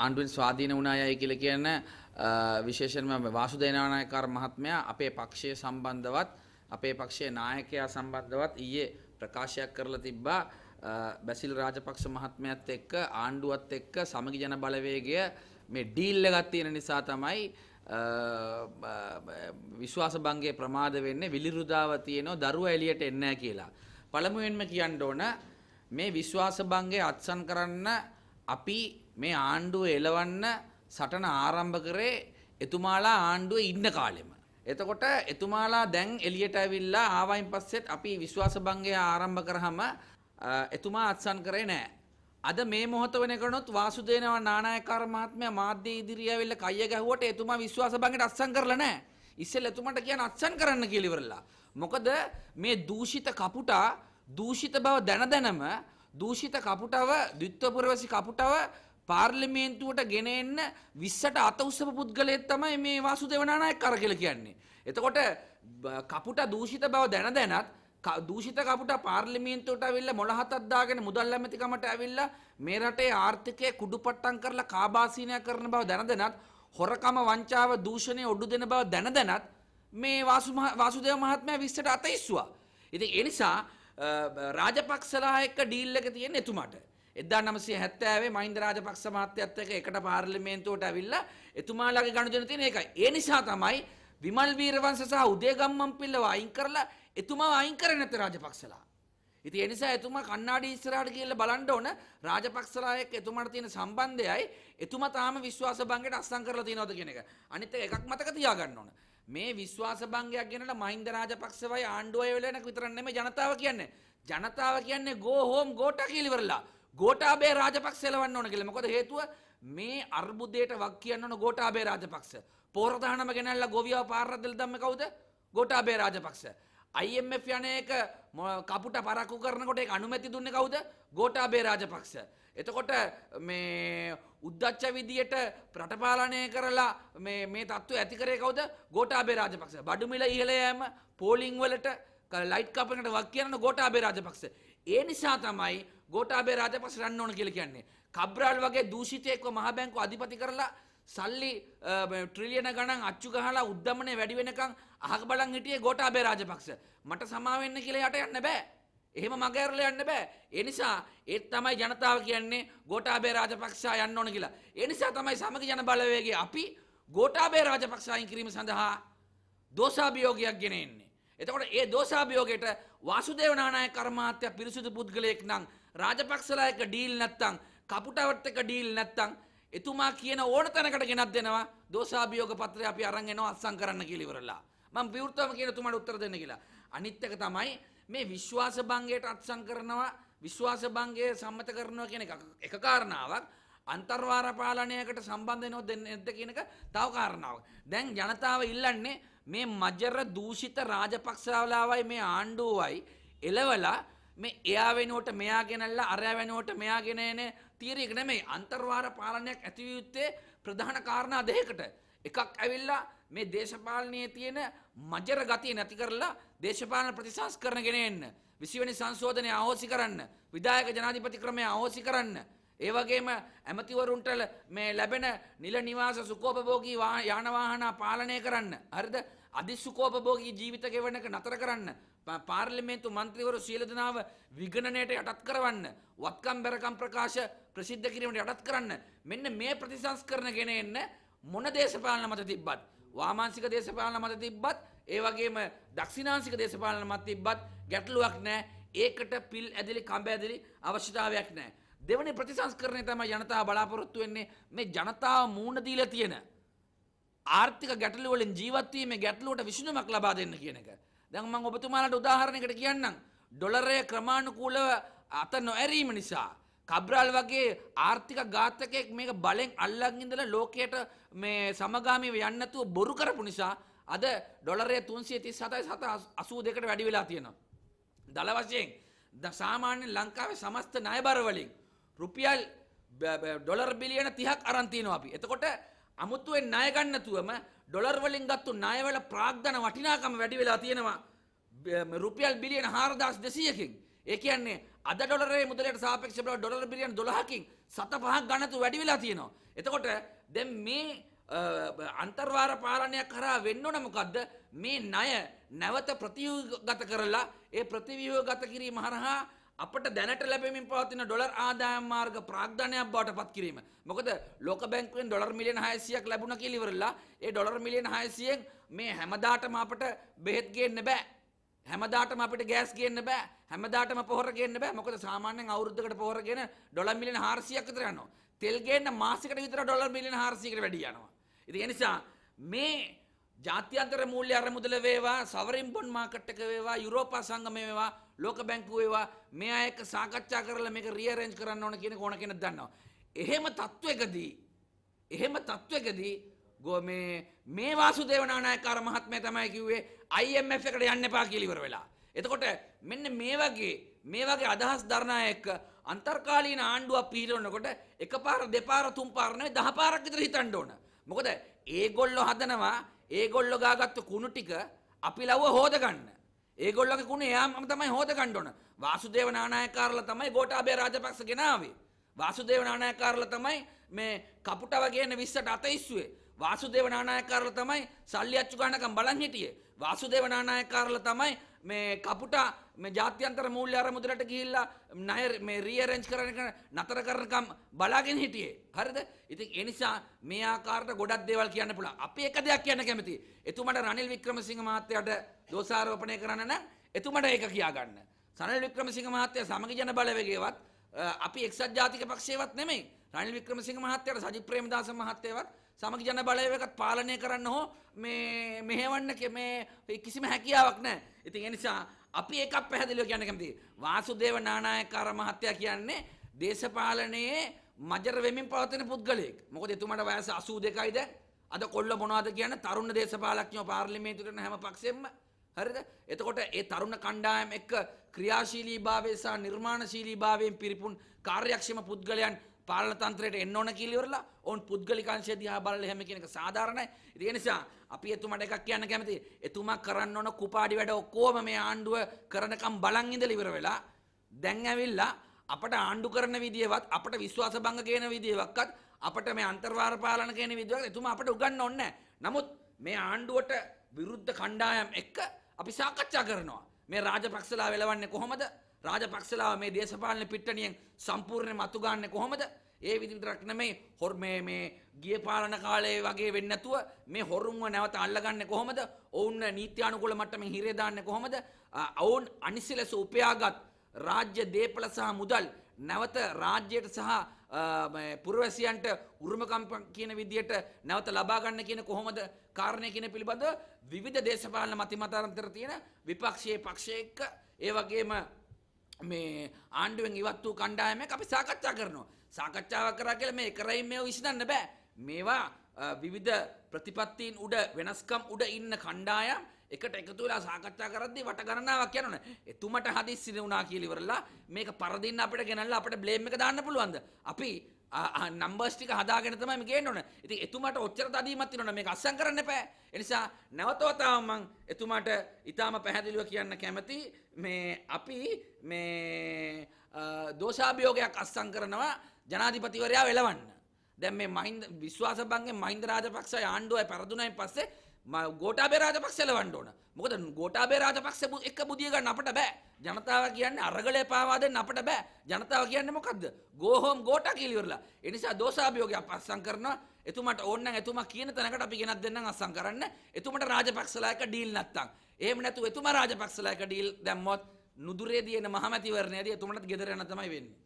ආණ්ඩුවෙන් ස්වාධීන වුණායයි කියල කියන විශේෂෙන්ම වාසුදේනානායකාර මහත්මයා අපේ පක්ෂය සම්බන්ධවත් අපේ පක්ෂයේ නායකයා සම්බන්ධවත් ඊයේ ප්‍රකාශයක් කරලා තිබ්බා බැසිල් රාජපක්ෂ මහත්මයත් එක්ක ආණ්ඩුවත් එක්ක සමගි ජන බලවේගය මේ ඩීල් එකක් තියෙන නිසා තමයි විශ්වාස භංගයේ ප්‍රමාද වෙන්නේ විලිරුදාව තියෙනවා දරුවා එළියට එන්නේ නැහැ කියලා. පළමුවෙන්ම කියන්න ඕන මේ විශ්වාස භංගය අත්සන් කරන්න අපි මේ ආණ්ඩුව එලවන්න සටන ආරම්භ කරේ එතුමාලා ආණ්ඩුව ඉන්න කාලෙම. එතකොට එතුමාලා දැන් එලියට ඇවිල්ලා ආවයින් පස්සෙත් අපි විශ්වාසභංගය ආරම්භ කරහම එතුමා අත්සන් කරේ නෑ. අද මේ මොහොත වෙනකනොත් වාසුදේනව නානායකාර මහත්මයා මාධ්‍ය ඉදිරියේ ඇවිල්ලා කය ගැහුවට එතුමා විශ්වාසභංගයට අත්සන් කරලා නෑ. ඉස්සෙල්ලා එතුමාට කියන අත්සන් කරන්න කියලා ඉවරලා. මොකද මේ දූෂිත කපුටා දූෂිත බව දැන දැනම දූෂිත කපුටව ද්විත්ව පුරවැසි කපුටව පාර්ලිමේන්තුවට ගෙන එන්න 20ට අත උස්සපු පුද්ගලයෙක් තමයි මේ වාසුදේව නානායක අර කියලා කියන්නේ. එතකොට කපුට දූෂිත බව දැන දැනත් දූෂිත කපුට පාර්ලිමේන්තුවට ඇවිල්ලා මොළහතක් දාගෙන මුදල් ඇමතිකමට ඇවිල්ලා මේ රටේ ආර්ථිකය කුඩුපට්ටම් කරලා කාබාසීනය කරන බව දැන දැනත් හොරකම වංචාව දූෂණය ඔඩු දෙන බව දැන දැනත් මේ වාසුදේව මහත්මයා 20ට අත ඉස්සුවා. ඉතින් ඒ නිසා රාජපක්ෂලා එක්ක ඩීල් එක තියෙන එතුමාට. 1970 මහින්ද රාජපක්ෂ මහත්තයත් එක්ක එකට පාර්ලිමේන්තුවට ඇවිල්ලා එතුමාලගේ ගනුදෙනු තියෙන එකයි. ඒ නිසා තමයි විමල් වීරවංශ සහ උදේගම්මන් පිල්ලව අයින් කරලා එතුමාව අයින් කරන්නේ නැත්තේ රාජපක්ෂලා. ඉතින් ඒ නිසා එතුමා කන්නාඩි ඉස්සරහට ගිහිල්ලා බලන්න ඕන රාජපක්ෂලා එක්ක එතුමාට තියෙන සම්බන්ධයයි එතුමා තාම විශ්වාස භංගයට අස්සම් කරලා තියනවද කියන එක. අනිත් එක එකක් මතක තියාගන්න ඕන. මේ විශ්වාස භංගයක් ගැනලා මහින්ද රාජපක්ෂවයි ආණ්ඩුවයි වෙලෙනක විතරක් නෙමෙයි ජනතාව කියන්නේ. ජනතාව කියන්නේ go home go ටකිලිවරලා. Gotabaya Rajapaksa එලවන්න ඕන කියලා. මොකද හේතුව මේ අර්බුදයට වක් කියන්න ඕන ගෝටාබේ රාජපක්ෂ. පොහොර තහනම ගෙනල්ලා ගොවියව පාරට දෙල දැම්මේ කවුද? ගෝටාබේ රාජපක්ෂ. IMF යන එක කපුට පරක්කු කරනකොට ඒක අනුමැති දුන්නේ කවුද? ගෝටාබේ රාජපක්ෂ. එතකොට මේ උද්දච්ච විදියට රටපාලනය කරලා මේ මේ තත්ත්වය ඇති කරේ කවුද? ගෝටාබේ රාජපක්ෂ. බඩු මිල ඉහළ යෑම, පෝලිං වලට ලයිට් කපනකට වක් කියන ගෝටාබේ රාජපක්ෂ. ඒ නිසා තමයි ගෝටාබේ රාජපක්ෂ රන්න ඕන කියලා කියන්නේ. කබ්‍රාල් වගේ දූෂිතයෙක්ව මහ බැංකුව අධිපති කරලා සල්ලි ට්‍රිලියන ගණන් අච්චු ගහලා උද්දමනය වැඩි වෙනකන් අහක බලන් හිටියේ ගෝටාබේ රාජපක්ෂ. මට සමා වෙන්න කියලා යට යන්න බෑ. එහෙම මග ඇරලා යන්න බෑ. ඒ නිසා ඒත් තමයි ජනතාව කියන්නේ ගෝටාබේ රාජපක්ෂා යන්න ඕන කියලා. ඒ නිසා තමයි සමග ජන බලවේගයේ අපි ගෝටාබේ රාජපක්ෂායින් කිරීම සඳහා දෝෂාභියෝගයක් ගෙන එන්නේ. එතකොට ඒ දෝෂාභියෝගයට වාසුදේව නානායක කර්මාත්‍ය පිරිසුදු පුද්ගලයෙක් නම් රාජපක්ෂලා එක ඩීල් නැත්තම් කපුටවත් එක ඩීල් නැත්තම් එතුමා කියන ඕන තැනකට ගෙනත් දෙනවා දෝෂාභියෝග පත්‍රය අපි අරන් එනවා අත්සන් කරන්න කියලා ඉවරලා මම විවෘතවම කියන තුමාට උත්තර දෙන්න කියලා අනිත් එක තමයි මේ විශ්වාස භංගයට අත්සන් කරනවා විශ්වාස භංගය සම්මත කරනවා කියන එක එක කාරණාවක් අන්තර්වාර පාලනයකට සම්බන්ධ වෙනව දෙන්නේ නැද්ද කියන එක තව කාරණාවක් දැන් ජනතාව ඉල්ලන්නේ මේ මජර දූෂිත රාජපක්ෂාවලාවයි මේ ආණ්ඩුවයි එලවලා මේ එයා වෙනුවට මෙයා ගෙනල්ලා අරයා වෙනුවට මෙයා ගෙන එන තීරයක නෙමෙයි අන්තර්වාර පාලනයක් ඇතිවිය යුත්තේ ප්‍රධාන කාරණා දෙකකට එකක් ඇවිල්ලා මේ දේශපාලනයේ තියෙන මජර ගතිය නැති කරලා දේශපාලන ප්‍රතිසංස්කරණ ගෙන එන්න 20 වෙනි සංශෝධනය අහෝසි කරන්න විධායක ජනාධිපති ක්‍රමය අහෝසි කරන්න ඒ වගේම ඇමතිවරුන්ට මේ ලැබෙන නිල නිවාස සුඛෝපභෝගී යාන වාහන පාලනය කරන්න හරිද අධිසුකෝපභෝගී ජීවිත ගෙවනක නතර කරන්න පාර්ලිමේන්තු මන්ත්‍රීවරු සියලු දෙනාව විගණනයට යටත් කරවන්න වත්කම් බැරකම් ප්‍රකාශ ප්‍රසිද්ධ කිරීමට යටත් කරන්න මෙන්න මේ ප්‍රතිසංස්කරණ ගෙන එන්න මොන දේශපාලන මත තිබ්බත් වාමාංශික දේශපාලන මත තිබ්බත් ඒ වගේම දක්ෂිණාංශික දේශපාලන මත තිබ්බත් ගැටලුවක් නැහැ ඒකට පිල් ඇදලි කඹ ඇදලි අවශ්‍යතාවයක් නැහැ දෙවනි ප්‍රතිසංස්කරණය තමයි ජනතාව බලාපොරොත්තු වෙන්නේ මේ ජනතාව මූණ දීලා තියෙන ආර්ථික ගැටලුවලින් ජීවත්වීම ගැටලුවට විසඳුමක් ලබා දෙන්න කියන එක. දැන් මම ඔබතුමාලට උදාහරණයකට කියන්නම්. ඩොලරය ක්‍රමානුකූලව අත නොඇරීම නිසා කබ්‍රාල් වගේ ආර්ථික ඝාතකයෙක් මේක බලෙන් අල්ලන් ඉඳලා ලෝකයට මේ සමගාමීව යන්න නැතුව බොරු කරපු නිසා අද ඩොලරය 337.82කට වැඩි වෙලා තියෙනවා. දල වශයෙන් සාමාන්‍ය ලංකාවේ සමස්ත ණය බර වලින් රුපියල් ඩොලර් බිලියන 30ක් අරන් තියෙනවා අපි. එතකොට අමුතුවෙන් ණය ගන්නතුවම ඩොලර් වලින් ගත්තු ණයවල ප්‍රාග්ධන වටිනාකම වැඩි වෙලා තියෙනවා රුපියල් බිලියන 4200කින්. ඒ කියන්නේ අද ඩොලරේ මුදලට සාපේක්ෂව ඩොලර් බිලියන 12කින් සත පහක් ගන්නතු වැඩි වෙලා තියෙනවා. එතකොට දැන් මේ අන්තර්වාර පාලනයක් කරා වෙන්න ඕන මොකද්ද? මේ ණය නැවත ප්‍රතිව්‍යුහගත කරලා ඒ ප්‍රතිව්‍යුහගත කිරීම හරහා අපට දැනට ලැබෙමින් පවතින ඩොලර් ආදායම් මාර්ග ප්‍රාග්ධනයක් බවට පත් කිරීම. මොකද ලෝක බැංකුවෙන් ඩොලර් මිලියන 600ක් ලැබුණ කියලා ඉවරලා ඒ ඩොලර් මිලියන 600න් මේ හැමදාටම අපට බෙහෙත් ගේන්න බෑ. හැමදාටම අපිට ගෑස් ගේන්න බෑ. හැමදාටම පොහොර ගේන්න බෑ. මොකද සාමාන්‍යයෙන් අවුරුද්දකට පොහොර ගේන ඩොලර් මිලියන 400ක් විතර යනවා. තෙල් ගේන්න මාසෙකට විතර ඩොලර් මිලියන 400කට වැඩි යනවා. ඉතින් ඒ නිසා මේ ජාත්‍යන්තර මූල්‍ය අරමුදල වේවා, සවරින් බොන්ඩ් මාකට් එක වේවා, යුරෝපා සංගමය වේවා ලෝක බැංකුව ඒවා මේ අය එක්ක සාකච්ඡා කරලා මේක රීඅරේන්ජ් කරන්න ඕන කියන කෝණ කෙනෙක් දන්නවා. එහෙම තත්වයකදී එහෙම තත්වයකදී ගෝ මේ මේ වාසුදේව නානායකාර මහත්මයා තමයි කිව්වේ IMF එකට යන්න එපා කියලා ඉවර වෙලා. එතකොට මෙන්න මේ වගේ මේ වගේ අදහස් දරන අය එක්ක අන්තර්කාලීන ආණ්ඩුවක් පිහිටවනකොට එකපාර දෙපාර තුන්පාර නෙවෙයි දහ පාරක් විතර හිතන්න ඕන. මොකද ඒගොල්ලෝ හදනවා ඒගොල්ලෝ ගාගත්තු කුණු ටික අපි ලව්ව හොදගන්න. ඒගොල්ලක කුණ එයාම තමයි හෝද කණ්ඩෝන වාසුදේව නානායකාරල තමයි ගෝටාබේ රාජපක්ෂ ගෙනාවේ. වාසුදේව නානායකාරල තමයි මේ කපුටව කියන විස්සට අත ඉස්සුවේ. වාසුදේව නානායකාරල තමයි සල්ලි අච්චු ගන්නකම් බලන් හිටියේ. වාසුදේව නානායකාරල තමයි මේ කපුට මේ ජාත්‍යන්තර මූල්‍ය අරමුදලට ගිහිල්ලා ණය මේ රීඅරේන්ජ් කරන එක නතර කරනකම් බලාගෙන හිටියේ. හරිද? ඉතින් ඒ නිසා මේ ආකාරයට ගොඩක් දේවල් කියන්න පුළුවන්. අපි එක දෙයක් කියන්න කැමතියි. එතුමට රනිල් වික්‍රමසිංහ මහත්තයාට දෝෂාරෝපණය කරන්න නම් එතුමට ඒක කියා ගන්න. සනල් වික්‍රමසිංහ මහත්තයා සමග ජන බලවේගයවත් අපි එක්සත් ජාතික පක්ෂයේවත් නෙමෙයි. රනිල් වික්‍රමසිංහ මහත්තයාට සජිත් ප්‍රේමදාස මහත්තයවත් සමග ජන බලවේගත් පාලනය කරන්න හෝ මේ මෙහෙවන්න මේ කිසිම හැකියාවක් නැහැ. ඉතින් ඒ නිසා අපි එකක් පැහැදිලිව කියන්න කැමතියි. වාසුදේව නානායකාර මහත්තයා කියන්නේ දේශපාලනයේ මජර වෙමින් පවතින පුද්ගලයෙක්. මොකද එතුමාට වයස 82යි දැන්. අද කොල්ල මොනවද කියන තරුණ දේශපාලඥයෝ පාර්ලිමේන්තුවට යන හැම පක්ෂෙම හරිද? එතකොට ඒ තරුණ කණ්ඩායම එක්ක ක්‍රියාශීලීභාවය සහ නිර්මාණශීලීභාවයෙන් පිරිපුන් කාර්යක්ෂම පුද්ගලයන් පාලනතන්ත්‍රයට එන්න ඕන කියලා ඔවුන් පුද්ගලිකංශය දිහා බලලා හැම කෙනෙක් සාධාරණයි. ඉතින් ඒ නිසා අපි එතුමාට එකක් කියන්න කැමතියි. එතුමා කරන්න ඕන කුපාඩි වැඩ ඔක්කොම මේ ආණ්ඩුව කරනකම් බලන් ඉඳලා ඉවර වෙලා දැන් ඇවිල්ලා අපට ආණ්ඩු කරන විදියවත් අපට විශ්වාස භංග කියන විදියවක්වත් අපට මේ අන්තර්වාර පාලන කියන විදියවත් එතුමා අපට උගන්වන්න ඕනේ නමුත් මේ ආණ්ඩුවට විරුද්ධ කණ්ඩායම් එක්ක අපි සාකච්ඡා කරනවා. මේ රාජපක්ෂලා වෙලවන්නේ කොහොමද? රාජපක්ෂලාව මේ දේශපාලන පිට්ටනියෙන් සම්පූර්ණයෙන් අතු ගන්න කොහොමද? ඒ විදිහටක් නෙමෙයි හොර් මේ මේ ගිය පාලන කාලේ වගේ වෙන්නේ නැතුව මේ හොරුන්ව නැවත අල්ලගන්නේ කොහොමද? ඔවුන් නීත්‍යානුකූල මට්ටමින් හිරේ දාන්නේ කොහොමද? ඔවුන් අනිසිලස උපයාගත් රාජ්‍ය දේපල සහ මුදල් නැවත රාජ්‍යයට සහ පුරවැසියන්ට උරුමකම්ප කියන විදියට නැවත ලබා ගන්න කියන කොහොමද කාරණය කියන පිළිබඳ විවිධ දේශපාලන මතිමතාන්තර තියෙන විපක්ෂයේ පක්ෂයක ඒ වගේම මේ ආණ්ඩුවෙන් ඉවත් වූ කණ්ඩායමක් අපි සාකච්ඡා කරනවා. සාකච්ඡාවක් කරා කියලා මේ කරයින් මේව විසඳන්න බෑ. මේවා විවිධ ප්‍රතිපත්තීන් උඩ වෙනස්කම් උඩ ඉන්න කණ්ඩායම් එකට එකතු වෙලා සාකච්ඡා කරද්දී වට ගණනාවක් යනවනේ. එතුමට හදිස්සි වුණා කියලා ඉවරලා මේක පරදින්න අපිට ගෙනල්ලා අපිට බ්ලේම් එක දාන්න පුළුවන්ද? අපි නම්බර්ස් ටික හදාගෙන තමයි මම ගේන්න ඕන. ඉතින් එතුමාට ඔච්චර තදීමක් තියෙනවා මේක අස්සම් කරන්න එපා. ඒ නිසා නැවතවතාව මම එතුමාට ඊටාම පැහැදිලිව කියන්න කැමති මේ අපි මේ දෝෂාභියෝගයක් අස්සම් කරනවා ජනාධිපතිවරයා වෙලවන්න. දැන් මේ මහින්ද විශ්වාස බංගේ මහින්ද රාජපක්ෂ ආණ්ඩුවයි පරදුනයින් පස්සේ ගෝටාබේ රාජපක්ෂ එලවන්න ඕන. මොකද ගෝටාබේ රාජපක්ෂ එක බුදිය ගන්න අපට බෑ. ජනතාව කියන්නේ අරගලේ පාවා දෙන්න අපට බෑ. ජනතාව කියන්නේ මොකද්ද? go home ගෝටා කියලා ඉවරලා. ඒ නිසා දෝෂාභියෝගය අපස්සම් කරනවා. එතුමාට ඕන නම් එතුමා කියන තැනකට අපි ගෙනත් දෙන්නම් අස්සම් කරන්න. එතුමට රාජපක්ෂලා එක ඩීල් නැත්තම්. එහෙම නැතු එතුමා රාජපක්ෂලා එක ඩීල් දැම්මොත් නුදුරේදී එන මහමැතිවරණයේදී එතුමට ගෙදර යන තමයි වෙන්නේ.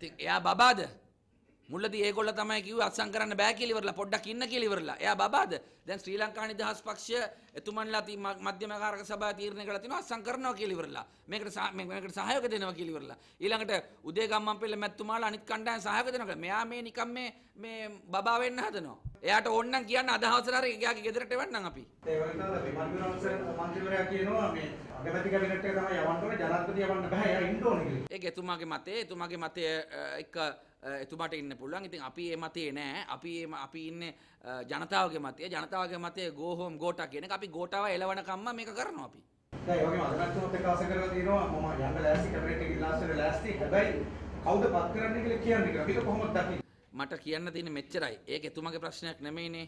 ඉතින් එයා බබාද? මුල්ලදී ඒගොල්ල තමයි කිව්වේ අත්සන් කරන්න බෑ කියලා ඉවරලා පොඩ්ඩක් ඉන්න කියලා ඉවරලා. එයා බබාද? දැන් ශ්‍රී ලංකා නිදහස් පක්ෂය එතුමන්ලා ති මධ්‍යම කාරක සභාව තීරණය කළා තිනවා අත්සන් කරනවා කියලා ඉවරලා. මේකට මේකට සහයෝග දෙනවා කියලා ඉවරලා. ඊළඟට උදේ ගම්මන්පිල්ල මැතිතුමාලා අනිත් කණ්ඩායම් සහයෝග දෙනවා කියලා. මෙයා මේ නිකම් මේ මේ බබා වෙන්න හදනවා. එයාට ඕන්න කියන්න අදහසර යාගේ ගෙදරට එවන්නම් අපි ඒ එතුමාගේ මතේ එතුමාගේ මතය එක එතුමාට ඉන්න පුළුවන් ඉතින් අපි ඒ මතේ නෑ අපි අපි ඉන්න ජනතාවගේ මතය ජනතාවගේ මතය ගෝහෝම් ගෝට කියන අපි ගෝටාව එලවනකම්ම මේක කරනවා අපි කවුද පත් කරන්න කියලා කියන්නේ අපිට කොහොමද දකින්නේ මට කියන්න තියෙන මෙච්චරයි. ඒක එතුමගේ ප්‍රශ්නයක් නෙමෙයිනේ.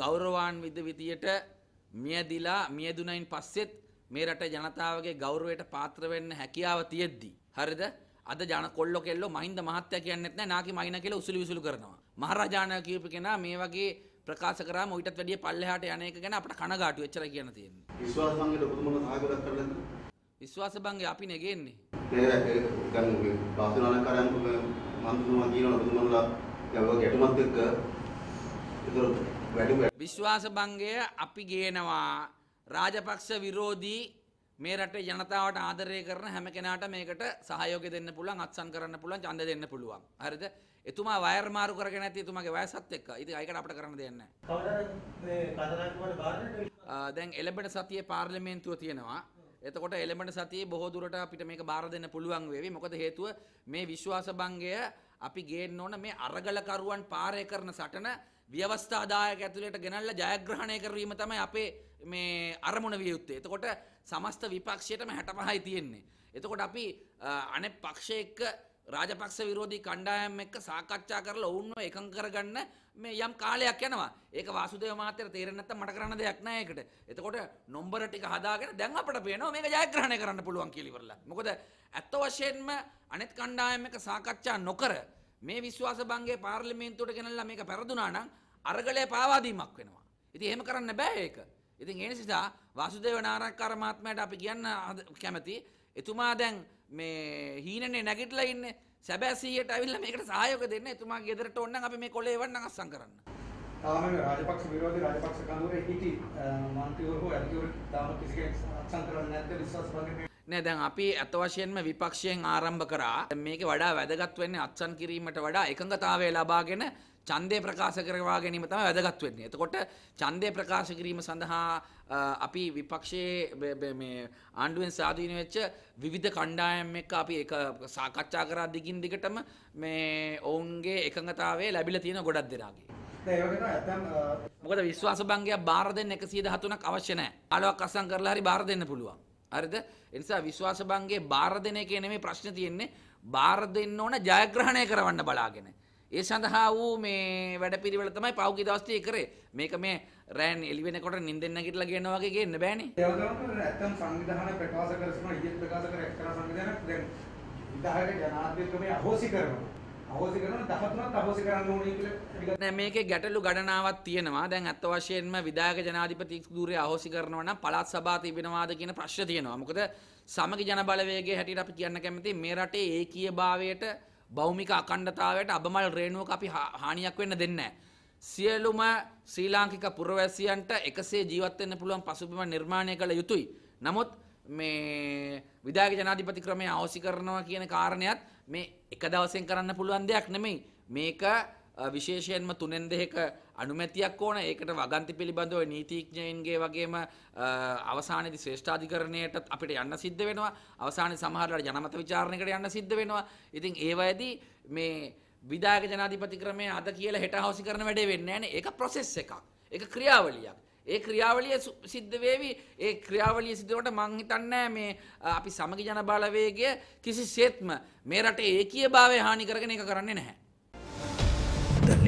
ගෞරවාන්විත විදියට මියදිලා මියදුනයින් පස්සෙත් මේ රට ජනතාවගේ ගෞරවයට පාත්‍ර වෙන්න හැකියාව තියෙද්දි. හරිද? අද ජන කොල්ල කෙල්ලෝ මහින්ද මහත්තයා කියන්නෙත් නැහැ නාකි මහින කියලා උසුළු විසුළු කරනවා. මහරජාණන් කියපු කෙනා මේ වගේ ප්‍රකාශ කරාම ඊටත් වැඩිය පල්ලෙහාට යන එක ගැන අපට කනගාටු වෙච්චලා කියන්න තියෙනවා. විශ්වාස භංගයට ඔබතුමන සහයෝගයක් කරලා නැද්ද? විශ්වාස භංගේ අපි නෙගෙන්නේ. නේද? ඒ කියන්නේ පාසලන කරන් මන්තුමා කියනවා ඔබතුමනලා ගැටුමත් එක්ක විශ්වාස භංගය අපි ගේනවා රාජපක්ෂ විරෝධී මේ රටේ ජනතාවට ආදරය කරන හැම කෙනාට මේකට සහයෝගය දෙන්න පුළුවන් අත්සන් කරන්න පුළුවන් ඡන්ද දෙන්න පුළුවන්. හරිද? එතුමා වයර් මාරු කරගෙන නැති එතුමාගේ වයසත් එක්ක. ඉතින් ඒකට අපිට කරන්න දෙයක් නැහැ. දැන් එළඹෙන සතියේ පාර්ලිමේන්තුව තියෙනවා. එතකොට එළඹෙන සතියේ බොහෝ දුරට අපිට මේක බාර දෙන්න පුළුවන් වෙවි. මොකද හේතුව මේ විශ්වාස භංගය අපි ගේන්න ඕන මේ අරගලකරුවන් පාරය කරන සටන ව්‍යවස්ථාදායක ඇතුළට ගෙනල්ලා ජයග්‍රහණය කරවීම තමයි අපේ මේ අරමුණ විය යුත්තේ. එතකොට සමස්ත විපක්ෂයටම 65යි තියෙන්නේ. එතකොට අපි අනෙක් පක්ෂ එක්ක රාජපක්ෂ විරෝධී කණ්ඩායම් එක්ක සාකච්ඡා කරලා ඔවුන්ව එකඟ කරගන්න මේ යම් කාලයක් යනවා. ඒක වාසුදේව මහත්තයට තේරෙන්නේ නැත්තම් මට කරන්න දෙයක් නැහැ ඒකට. එතකොට නම්බර ටික හදාගෙන දැන් අපිට පේනවා මේක ජයග්‍රහණය කරන්න පුළුවන් කියලා ඉවරලා. මොකද ඇත්ත වශයෙන්ම අනෙත් කණ්ඩායම් එක්ක සාකච්ඡා නොකර මේ විශ්වාස භංගයේ පාර්ලිමේන්තුවට ගෙනල්ලා මේක පෙරදුනා නම් අරගලය පාවා දීමක් වෙනවා. ඉතින් එහෙම කරන්න බෑ ඒක. ඉතින් ඒ නිසා වාසුදේව නාරක්කාර මහත්මයාට අපි කියන්න කැමති එතුමා දැන් මේ හීනනේ නැගිටලා ඉන්නේ සැබෑ සීයට ඇවිල්ලා මේකට සහයෝග දෙන්න එතුමා ගෙදරට ඕනනම් අපි මේ කොලේ එවන්න අස්සම් කරන්න. තාම මේ රාජපක්ෂ විරෝධී රාජපක්ෂ කඳුරේ හිටි මන්ත්‍රීවරු ඇතිවරු තාම කිසි කෙනෙක් අත්සන් කරන්නේ නැද්ද විශ්වාස කරන්නේ නෑ දැන් අපි අත වශයෙන්ම විපක්ෂයෙන් ආරම්භ කරා මේක වඩා වැදගත් වෙන්නේ අත්සන් කිරීමට වඩා එකඟතාවය ලබාගෙන ඡන්දය ප්‍රකාශ කරවා ගැනීම තමයි වැදගත් වෙන්නේ. එතකොට ඡන්දය ප්‍රකාශ කිරීම සඳහා අපි විපක්ෂයේ මේ ආණ්ඩුවෙන් සාධීන වෙච්ච විවිධ කණ්ඩායම් එක්ක අපි ඒක සාකච්ඡා කරා දිගින් දිගටම මේ ඔවුන්ගේ එකඟතාවය ලැබිලා තියෙන ගොඩක් දෙනාගේ. මොකද විශ්වාස භංගයක් බාර දෙන්න 113ක් අවශ්‍ය නැහැ. 15ක් අසම් කරලා හරි බාර දෙන්න පුළුවන්. හරිද? ඒ නිසා විශ්වාස භංගයේ බාර දෙන එකේ නෙමෙයි ප්‍රශ්නේ තියෙන්නේ. බාර දෙන්න ඕන ජයග්‍රහණය කරවන්න බලාගෙන. ඒ සඳහා වූ මේ වැඩපිරිවෙල තමයි පෞගි දවස්තය කරේ මේක මේ රෑන් එලිවෙනකොට නින්දෙන්න ගිටලා කියනවා වගේ ගේන්න බෑනේ. ඒ වගේම නැත්තම් සංවිධානය ප්‍රකාශ කරසම ඊයේ ප්‍රකාශ කර එක්තරා සංවිධානයක් දැන් උදාහරණයක් ජනාධිපතිතුමේ අහෝසි කරනවා. මේක ගැටලු ගණනාවක් තියෙනවා දැන් අත්ත වශයෙන්ම විදායක ජනාධිපති ධූරය අහෝසි කරනවා නම් පළාත් සභා තිබෙනවාද කියන ප්‍රශ්න තියෙනවා. මොකද සමගි ජනබලවේගයේ හැටියට අපි කියන්න කැමති මේ රටේ ඒකීයභාවයට භෞමික අකණ්ඩතාවයට අබමල් රේණුවක අපි හානියක් වෙන්න දෙන්නේ සියලුම ශ්‍රී ලාංකික පුරවැසියන්ට එකසේ ජීවත් වෙන්න පුළුවන් පසුබිම නිර්මාණය කළ යුතුයි. නමුත් මේ විධායක ජනාධිපති ක්‍රමය අවශ්‍ය කරනවා කියන කාරණයත් මේ එක දවසෙන් කරන්න පුළුවන් දෙයක් නෙමෙයි. මේක විශේෂයෙන්ම තුනෙන් දෙක අනුමැතියක් ඕන ඒකට වගන්ති පිළිබඳව නීතිඥයන්ගේ වගේම අවසානයේ ශ්‍රේෂ්ඨාධිකරණයට අපිට යන්න සිද්ධ වෙනවා අවසානයේ සමහරවල් ජනමත විචාරණයකට යන්න සිද්ධ වෙනවා ඉතින් ඒවැදී මේ විධායක ජනාධිපති ක්‍රමය අද කියලා හෙට හවුස් කරන වැඩේ වෙන්නේ නැහැ ඒක ප්‍රොසෙස් එකක් ඒක ක්‍රියාවලියක් ඒ ක්‍රියාවලිය සිද්ධ වේවි ඒ ක්‍රියාවලිය සිදුවට මං හිතන්නේ මේ අපි සමගි ජන බලවේගය කිසිසේත්ම මේ රටේ ඒකීයභාවය හානි කරගෙන ඒක කරන්නේ නැහැ